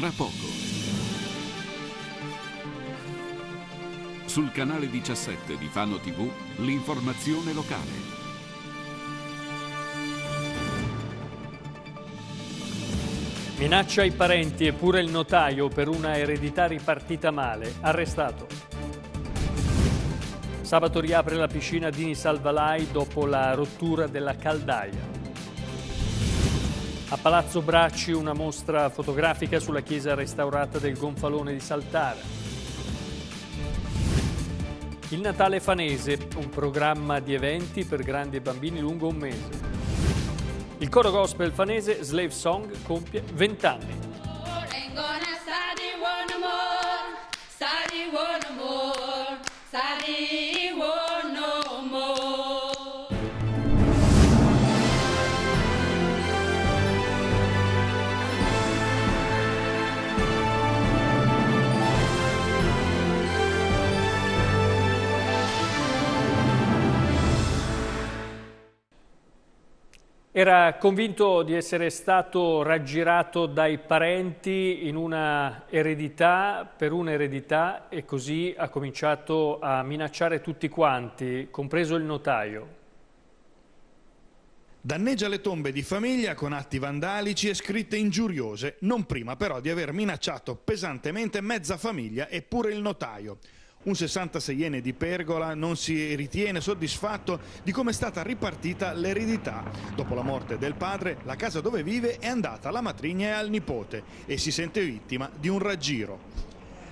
tra poco. Sul canale 17 di Fano TV, l'informazione locale. Minaccia i parenti e pure il notaio per una eredità ripartita male, arrestato. Sabato riapre la piscina di Nisalvalai dopo la rottura della caldaia. A Palazzo Bracci una mostra fotografica sulla chiesa restaurata del Gonfalone di Saltara. Il Natale Fanese, un programma di eventi per grandi e bambini lungo un mese. Il coro gospel fanese Slave Song compie 20 anni. Study one more, study one more, study one more. Era convinto di essere stato raggirato dai parenti in una eredità, per un'eredità, e così ha cominciato a minacciare tutti quanti, compreso il notaio. Danneggia le tombe di famiglia con atti vandalici e scritte ingiuriose, non prima però di aver minacciato pesantemente mezza famiglia e pure il notaio un 66enne di Pergola non si ritiene soddisfatto di come è stata ripartita l'eredità. Dopo la morte del padre, la casa dove vive è andata alla matrigna e al nipote e si sente vittima di un raggiro.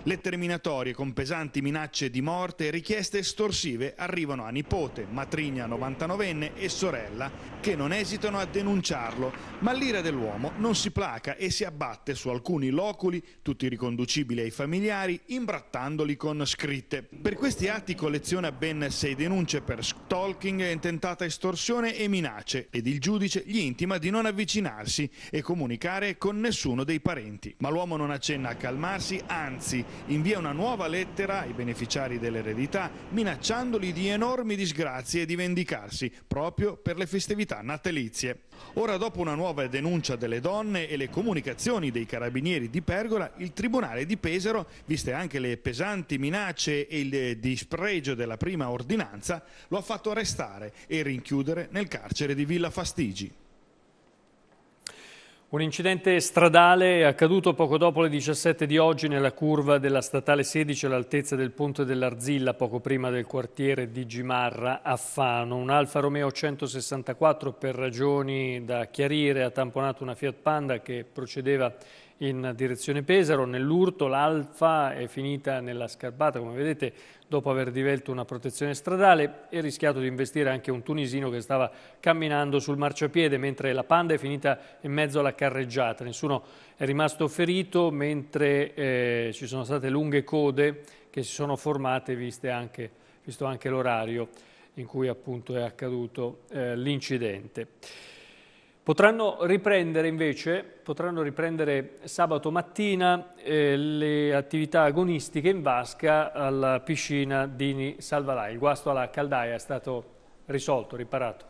Le terminatorie con pesanti minacce di morte e richieste estorsive arrivano a nipote, matrigna 99enne e sorella, che non esitano a denunciarlo, ma l'ira dell'uomo non si placa e si abbatte su alcuni loculi, tutti riconducibili ai familiari, imbrattandoli con scritte. Per questi atti colleziona ben sei denunce per stalking, intentata estorsione e minacce ed il giudice gli intima di non avvicinarsi e comunicare con nessuno dei parenti. Ma l'uomo non accenna a calmarsi, anzi invia una nuova lettera ai beneficiari dell'eredità minacciandoli di enormi disgrazie e di vendicarsi proprio per le festività natalizie. Ora dopo una nuova denuncia delle donne e le comunicazioni dei carabinieri di Pergola, il Tribunale di Pesaro, viste anche le pesanti minacce e il dispregio della prima ordinanza, lo ha fatto arrestare e rinchiudere nel carcere di Villa Fastigi. Un incidente stradale è accaduto poco dopo le 17 di oggi nella curva della statale 16 all'altezza del ponte dell'Arzilla, poco prima del quartiere di Gimarra a Fano. Un Alfa Romeo 164 per ragioni da chiarire ha tamponato una Fiat Panda che procedeva in direzione Pesaro. Nell'urto l'Alfa è finita nella scarpata, come vedete dopo aver divelto una protezione stradale e rischiato di investire anche un tunisino che stava camminando sul marciapiede mentre la panda è finita in mezzo alla carreggiata. Nessuno è rimasto ferito mentre eh, ci sono state lunghe code che si sono formate anche, visto anche l'orario in cui appunto è accaduto eh, l'incidente. Potranno riprendere invece, potranno riprendere sabato mattina eh, le attività agonistiche in vasca alla piscina Dini Salvalai. Il guasto alla caldaia è stato risolto, riparato.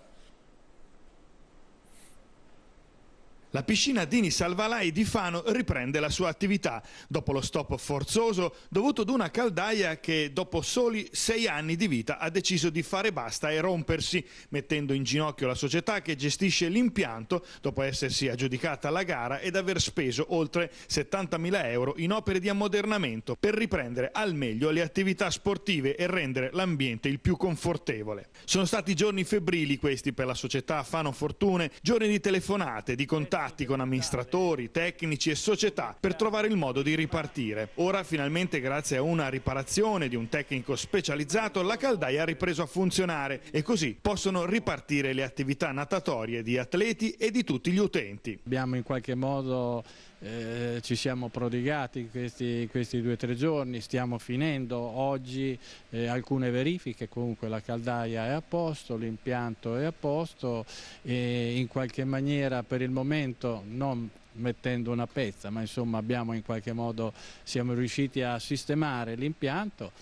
La piscina Dini Salvalai di Fano riprende la sua attività dopo lo stop forzoso dovuto ad una caldaia che dopo soli sei anni di vita ha deciso di fare basta e rompersi, mettendo in ginocchio la società che gestisce l'impianto dopo essersi aggiudicata la gara ed aver speso oltre 70.000 euro in opere di ammodernamento per riprendere al meglio le attività sportive e rendere l'ambiente il più confortevole. Sono stati giorni febbrili questi per la società Fano Fortune, giorni di telefonate, di contatti contatti con amministratori, tecnici e società per trovare il modo di ripartire. Ora finalmente grazie a una riparazione di un tecnico specializzato la caldaia ha ripreso a funzionare e così possono ripartire le attività natatorie di atleti e di tutti gli utenti. Abbiamo in qualche modo eh, ci siamo prodigati questi, questi due o tre giorni, stiamo finendo oggi eh, alcune verifiche, comunque la caldaia è a posto, l'impianto è a posto e in qualche maniera per il momento non mettendo una pezza, ma insomma abbiamo in qualche modo, siamo riusciti a sistemare l'impianto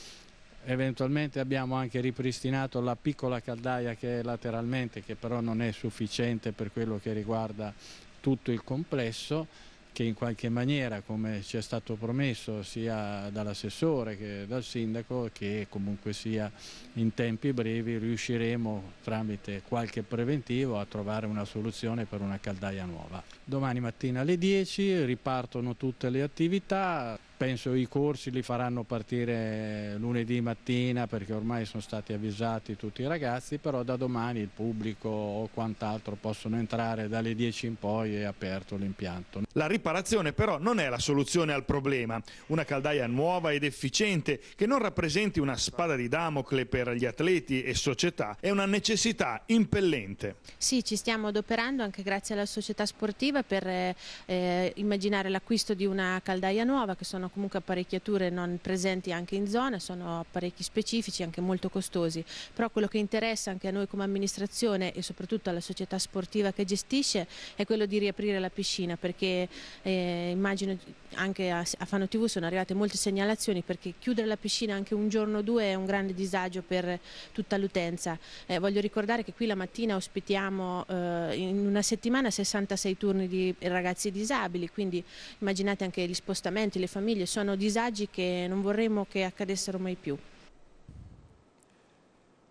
eventualmente abbiamo anche ripristinato la piccola caldaia che è lateralmente che però non è sufficiente per quello che riguarda tutto il complesso che in qualche maniera, come ci è stato promesso sia dall'assessore che dal sindaco, che comunque sia in tempi brevi riusciremo tramite qualche preventivo a trovare una soluzione per una caldaia nuova. Domani mattina alle 10 ripartono tutte le attività, penso i corsi li faranno partire lunedì mattina perché ormai sono stati avvisati tutti i ragazzi, però da domani il pubblico o quant'altro possono entrare dalle 10 in poi è aperto l'impianto. La riparazione però non è la soluzione al problema, una caldaia nuova ed efficiente che non rappresenti una spada di Damocle per gli atleti e società è una necessità impellente. Sì, ci stiamo adoperando anche grazie alla società sportiva prima per eh, eh, immaginare l'acquisto di una caldaia nuova che sono comunque apparecchiature non presenti anche in zona, sono apparecchi specifici anche molto costosi, però quello che interessa anche a noi come amministrazione e soprattutto alla società sportiva che gestisce è quello di riaprire la piscina perché eh, immagino anche a, a Fano TV sono arrivate molte segnalazioni perché chiudere la piscina anche un giorno o due è un grande disagio per tutta l'utenza. Eh, voglio ricordare che qui la mattina ospitiamo eh, in una settimana 66 turni milioni di ragazzi disabili, quindi immaginate anche gli spostamenti, le famiglie, sono disagi che non vorremmo che accadessero mai più.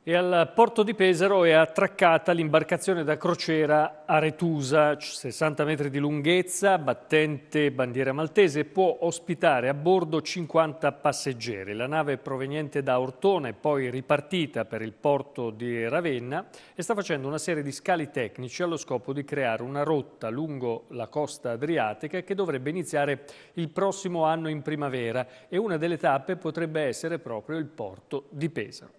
E al porto di Pesaro è attraccata l'imbarcazione da crociera Aretusa, 60 metri di lunghezza, battente bandiera maltese, può ospitare a bordo 50 passeggeri. La nave proveniente da Ortone, poi ripartita per il porto di Ravenna, e sta facendo una serie di scali tecnici allo scopo di creare una rotta lungo la costa adriatica che dovrebbe iniziare il prossimo anno in primavera e una delle tappe potrebbe essere proprio il porto di Pesaro.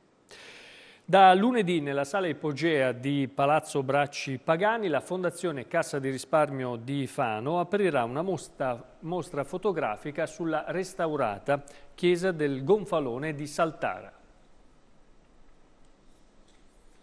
Da lunedì nella sala Ipogea di Palazzo Bracci Pagani la Fondazione Cassa di Risparmio di Fano aprirà una mostra, mostra fotografica sulla restaurata chiesa del Gonfalone di Saltara.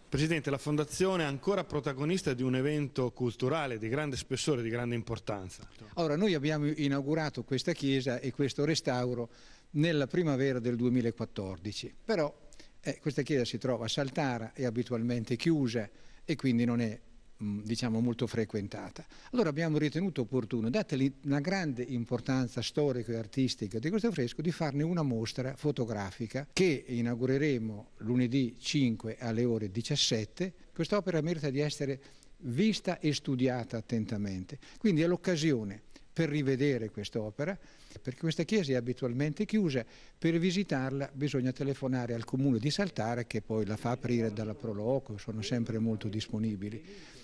Presidente, la Fondazione è ancora protagonista di un evento culturale di grande spessore, di grande importanza. Allora, noi abbiamo inaugurato questa chiesa e questo restauro nella primavera del 2014, però eh, questa chiesa si trova a Saltara, è abitualmente chiusa e quindi non è mm, diciamo molto frequentata. Allora abbiamo ritenuto opportuno, date la grande importanza storica e artistica di questo affresco, di farne una mostra fotografica che inaugureremo lunedì 5 alle ore 17. Quest'opera merita di essere vista e studiata attentamente, quindi è l'occasione per rivedere quest'opera perché questa chiesa è abitualmente chiusa, per visitarla bisogna telefonare al comune di Saltare che poi la fa aprire dalla Proloco, sono sempre molto disponibili.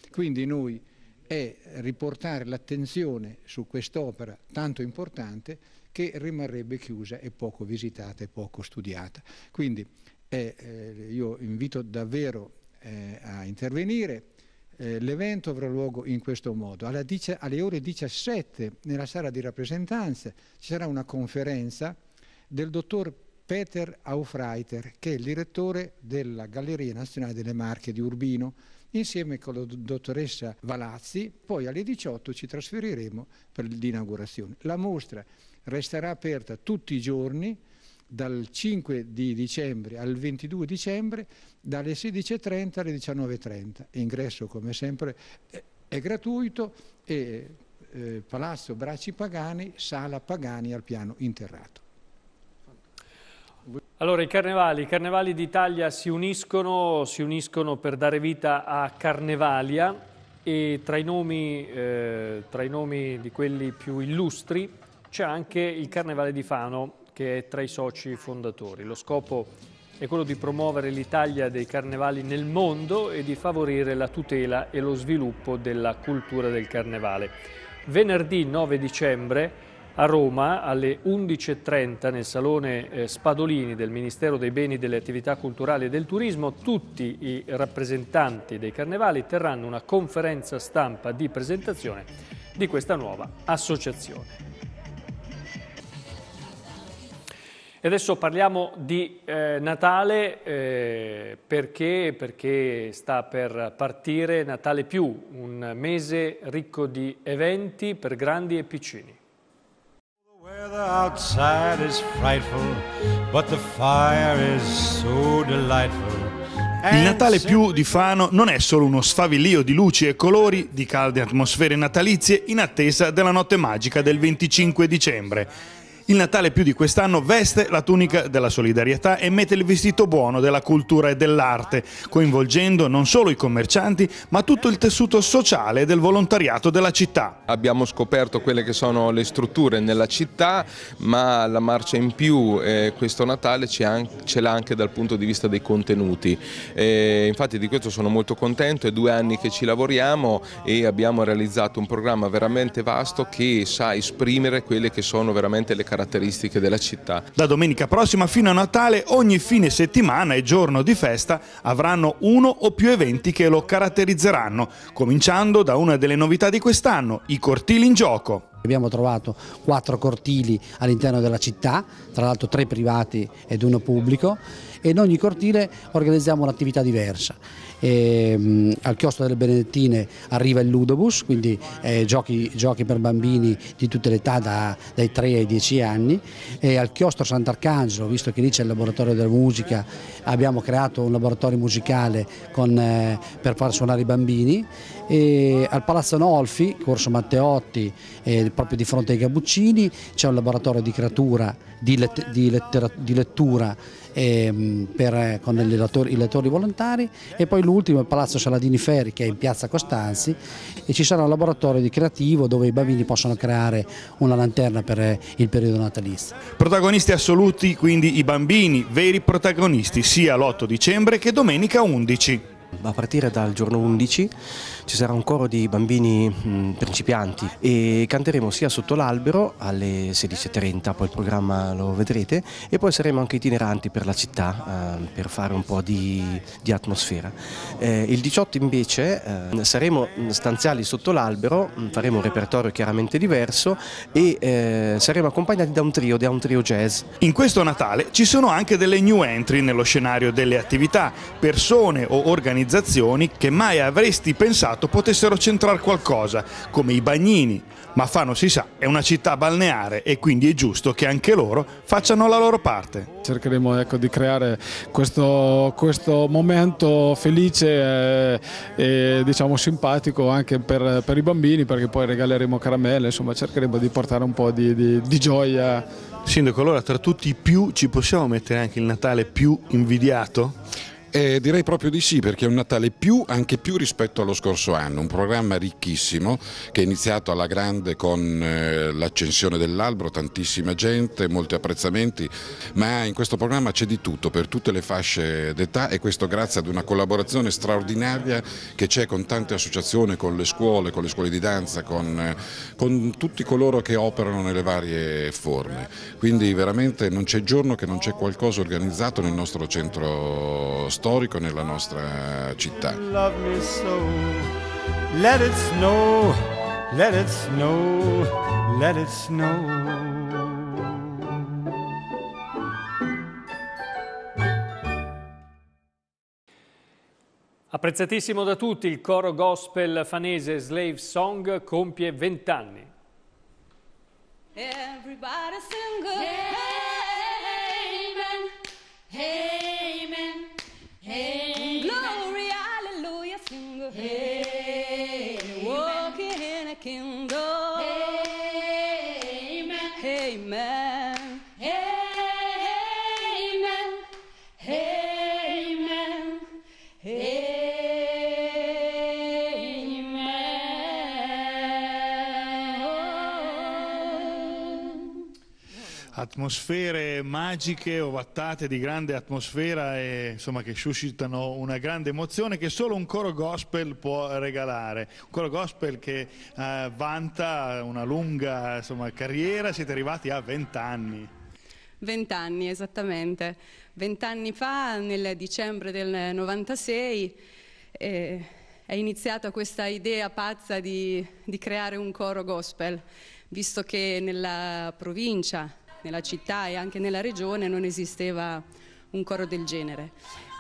Quindi noi è riportare l'attenzione su quest'opera tanto importante che rimarrebbe chiusa e poco visitata e poco studiata. Quindi eh, eh io invito davvero eh, a intervenire eh, l'evento avrà luogo in questo modo. alle ore 17 nella sala di rappresentanze ci sarà una conferenza del dottor Peter Aufreiter, che è il direttore della Galleria Nazionale delle Marche di Urbino, insieme con la dottoressa Valazzi. Poi alle 18 ci trasferiremo per l'inaugurazione. La mostra resterà aperta tutti i giorni dal 5 di dicembre al 22 dicembre, dalle 16.30 alle 19.30. Ingresso come sempre è gratuito e eh, Palazzo Bracci Pagani, Sala Pagani al piano interrato. Allora i carnevali, i carnevali d'Italia si uniscono, si uniscono per dare vita a Carnevalia e tra i nomi, eh, tra i nomi di quelli più illustri c'è anche il Carnevale di Fano che è tra i soci fondatori. Lo scopo è quello di promuovere l'Italia dei carnevali nel mondo e di favorire la tutela e lo sviluppo della cultura del carnevale. Venerdì 9 dicembre a Roma alle 11.30 nel Salone eh, Spadolini del Ministero dei Beni, delle Attività Culturali e del Turismo tutti i rappresentanti dei carnevali terranno una conferenza stampa di presentazione di questa nuova associazione. E adesso parliamo di eh, Natale eh, perché, perché sta per partire Natale più, un mese ricco di eventi per grandi e piccini. The outside is frightful, but the fire is so delightful. Il Natale più di Fano non è solo uno sfavillio di luci e colori, di calde atmosfere natalizie in attesa della notte magica del 25 dicembre. Il Natale più di quest'anno veste la tunica della solidarietà e mette il vestito buono della cultura e dell'arte, coinvolgendo non solo i commercianti, ma tutto il tessuto sociale del volontariato della città. Abbiamo scoperto quelle che sono le strutture nella città, ma la marcia in più eh, questo Natale ce l'ha anche dal punto di vista dei contenuti. Eh, infatti di questo sono molto contento, è due anni che ci lavoriamo e abbiamo realizzato un programma veramente vasto che sa esprimere quelle che sono veramente le caratteristiche caratteristiche della città. Da domenica prossima fino a Natale ogni fine settimana e giorno di festa avranno uno o più eventi che lo caratterizzeranno, cominciando da una delle novità di quest'anno, i cortili in gioco. Abbiamo trovato quattro cortili all'interno della città, tra l'altro tre privati ed uno pubblico e in ogni cortile organizziamo un'attività diversa ehm, al chiostro delle Benedettine arriva il Ludobus, quindi eh, giochi, giochi, per bambini di tutte le età da, dai 3 ai 10 anni, e al chiostro Sant'Arcangelo, visto che lì c'è il laboratorio della musica, abbiamo creato un laboratorio musicale con, eh, per far suonare i bambini, e al Palazzo Nolfi, Corso Matteotti, eh, proprio di fronte ai Gabuccini, c'è un laboratorio di creatura, di, let, di, lettera, di lettura ehm, per, eh, con i lettori, lettori, volontari e poi l'ultimo è Palazzo Saladini Ferri che è in piazza Costanzi e ci sarà un laboratorio di creativo dove i bambini possono creare una lanterna per eh, il periodo natalizio. Protagonisti assoluti quindi i bambini, veri protagonisti sia l'8 dicembre che domenica 11. A partire dal giorno 11 ci sarà un coro di bambini mm, principianti e canteremo sia sotto l'albero alle 16.30, poi il programma lo vedrete, e poi saremo anche itineranti per la città eh, per fare un po' di, di atmosfera. Eh, il 18 invece eh, saremo stanziali sotto l'albero, mm, faremo un repertorio chiaramente diverso e saremo accompagnati da un trio, da un trio jazz. In questo Natale ci sono anche delle new entry nello scenario delle attività, persone o organizzazioni che mai avresti pensato passato potessero centrare qualcosa, come i bagnini, ma Fano si sa è una città balneare e quindi è giusto che anche loro facciano la loro parte. Cercheremo ecco, di creare questo, questo momento felice e, eh, e diciamo, simpatico anche per, per, i bambini perché poi regaleremo caramelle, insomma cercheremo di portare un po' di, di, di gioia. Sindaco, allora tra tutti i più ci possiamo mettere anche il Natale più invidiato? Eh, direi proprio di sì, perché è un Natale più, anche più rispetto allo scorso anno, un programma ricchissimo che è iniziato alla grande con eh, l'accensione dell'albero, tantissima gente, molti apprezzamenti, ma in questo programma c'è di tutto per tutte le fasce d'età e questo grazie ad una collaborazione straordinaria che c'è con tante associazioni, con le scuole, con le scuole di danza, con, eh, con tutti coloro che operano nelle varie forme. Quindi veramente non c'è giorno che non c'è qualcosa organizzato nel nostro centro storico storico nella nostra città. Let it snow, let it snow, let it snow. Apprezzatissimo da tutti, il coro gospel fanese Slave Song compie vent'anni. Everybody sing good. Yeah. atmosfere magiche, ovattate di grande atmosfera e insomma che suscitano una grande emozione che solo un coro gospel può regalare. Un coro gospel che eh, vanta una lunga insomma, carriera, siete arrivati a 20 anni. 20 anni esattamente. 20 anni fa, nel dicembre del 96, eh, è iniziata questa idea pazza di, di creare un coro gospel, visto che nella provincia nella città e anche nella regione non esisteva un coro del genere.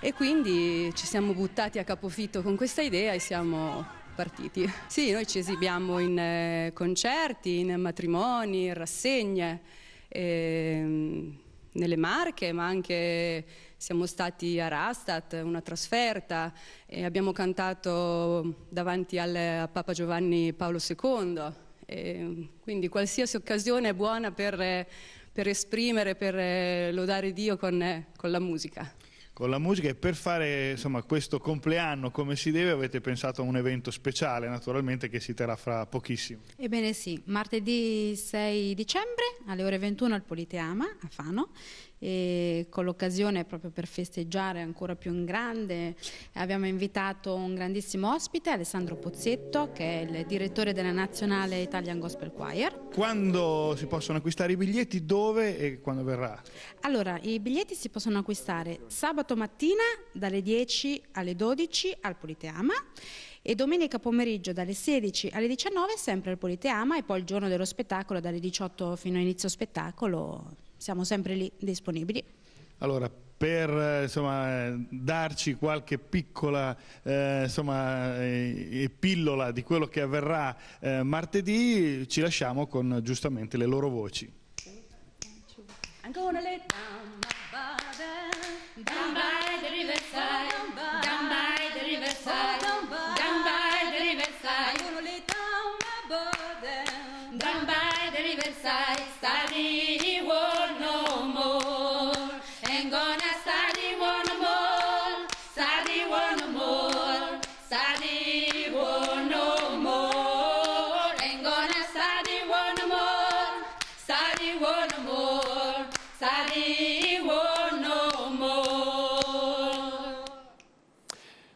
E quindi ci siamo buttati a capofitto con questa idea e siamo partiti. Sì, noi ci esibiamo in eh, concerti, in matrimoni, in rassegne, ehm, nelle Marche, ma anche siamo stati a Rastat, una trasferta, e abbiamo cantato davanti al, a Papa Giovanni Paolo II. E ehm, quindi qualsiasi occasione è buona per eh, per esprimere, per eh, lodare Dio con, eh, con la musica con la musica e per fare insomma, questo compleanno come si deve avete pensato a un evento speciale naturalmente che si terrà fra pochissimo. Ebbene sì, martedì 6 dicembre alle ore 21 al Politeama a Fano e con l'occasione proprio per festeggiare ancora più in grande abbiamo invitato un grandissimo ospite, Alessandro Pozzetto che è il direttore della nazionale Italian Gospel Choir. Quando si possono acquistare i biglietti? Dove e quando verrà? Allora, i biglietti si possono acquistare sabato mattina dalle 10 alle 12 al Politeama e domenica pomeriggio dalle 16 alle 19 sempre al Politeama e poi il giorno dello spettacolo dalle 18 fino all'inizio spettacolo siamo sempre lì disponibili. Allora, per eh, insomma, darci qualche piccola eh, insomma, eh, pillola di quello che avverrà eh, martedì, ci lasciamo con giustamente le loro voci. Ancora le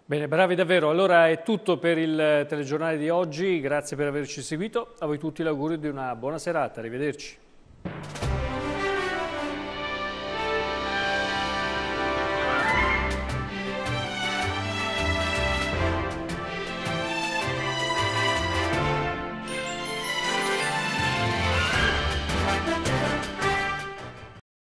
Bene, bravi davvero. Allora è tutto per il telegiornale di oggi, grazie per averci seguito. A voi tutti l'augurio di una buona serata, arrivederci.